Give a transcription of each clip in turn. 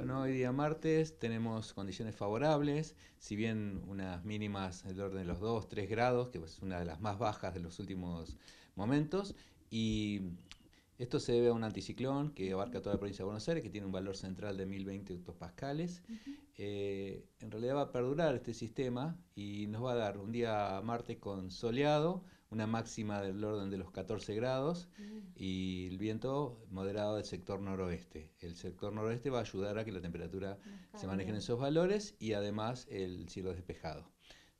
Bueno, hoy día martes tenemos condiciones favorables, si bien unas mínimas del orden de los 2, 3 grados, que pues es una de las más bajas de los últimos momentos, y esto se debe a un anticiclón que abarca toda la provincia de Buenos Aires, que tiene un valor central de 1020 hectopascales. Eh, en realidad va a perdurar este sistema y nos va a dar un día martes con soleado, una máxima del orden de los 14 grados mm. y el viento moderado del sector noroeste. El sector noroeste va a ayudar a que la temperatura se maneje en esos valores y además el cielo despejado.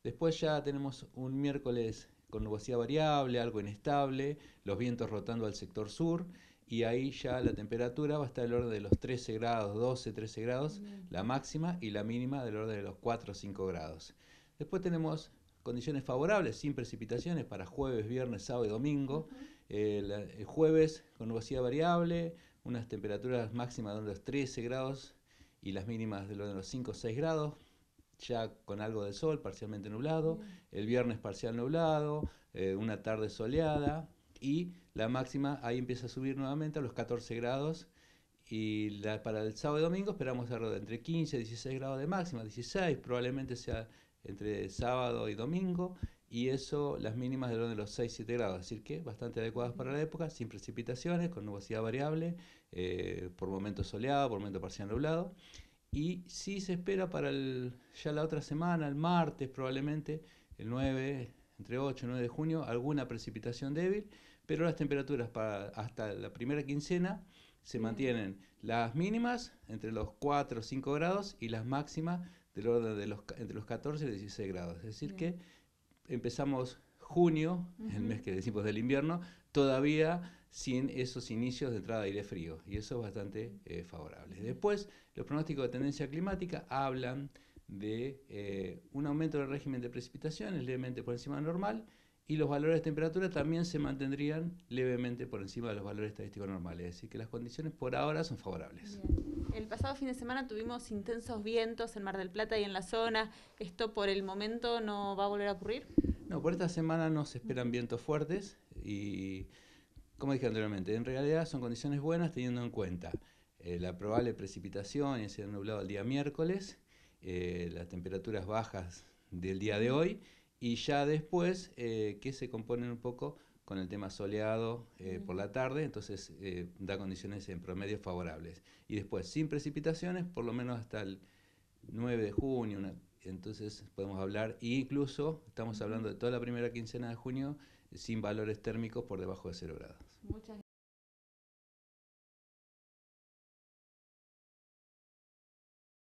Después ya tenemos un miércoles con nubosidad variable, algo inestable, los vientos rotando al sector sur y ahí ya la temperatura va a estar del orden de los 13 grados, 12, 13 grados, mm. la máxima y la mínima del orden de los 4 o 5 grados. Después tenemos condiciones favorables, sin precipitaciones para jueves, viernes, sábado y domingo. el jueves con nubosidad variable, unas temperaturas máximas de los 13 grados y las mínimas de los 5 o 6 grados, ya con algo de sol, parcialmente nublado. El viernes parcial nublado, eh, una tarde soleada y la máxima ahí empieza a subir nuevamente a los 14 grados. Y para el sábado y domingo esperamos alrededor de entre 15 y 16 grados de máxima, 16 probablemente sea entre sábado y domingo y eso las mínimas de de los 6-7 grados, es decir que bastante adecuadas para la época, sin precipitaciones, con nubosidad variable, eh, por momento soleado, por momento parcial nublado. Y sí se espera para el, ya la otra semana, el martes probablemente, el 9, entre 8 y 9 de junio, alguna precipitación débil, pero las temperaturas para hasta la primera quincena se mantienen las mínimas entre los 4 o 5 grados y las máximas del orden de los, entre los 14 y 16 grados. Es decir, que empezamos junio, el mes que decimos del invierno, todavía sin esos inicios de entrada de aire frío. Y eso es bastante eh, favorable. Después, los pronósticos de tendencia climática hablan de eh, un aumento del régimen de precipitaciones levemente por encima del normal y los valores de temperatura también se mantendrían levemente por encima de los valores estadísticos normales. Es que las condiciones por ahora son favorables. El pasado fin de semana tuvimos intensos vientos en Mar del Plata y en la zona. ¿Esto por el momento no va a volver a ocurrir? No, por esta semana no se esperan vientos fuertes y, como dije anteriormente, en realidad son condiciones buenas teniendo en cuenta eh, la probable precipitación y el nublado el día miércoles, eh, las temperaturas bajas del día de hoy y ya después eh, que se componen un poco con el tema soleado eh, por la tarde, entonces eh, da condiciones en promedio favorables. Y después, sin precipitaciones, por lo menos hasta el 9 de junio, entonces podemos hablar, e incluso estamos hablando de toda la primera quincena de junio, sin valores térmicos por debajo de 0 grados. Muchas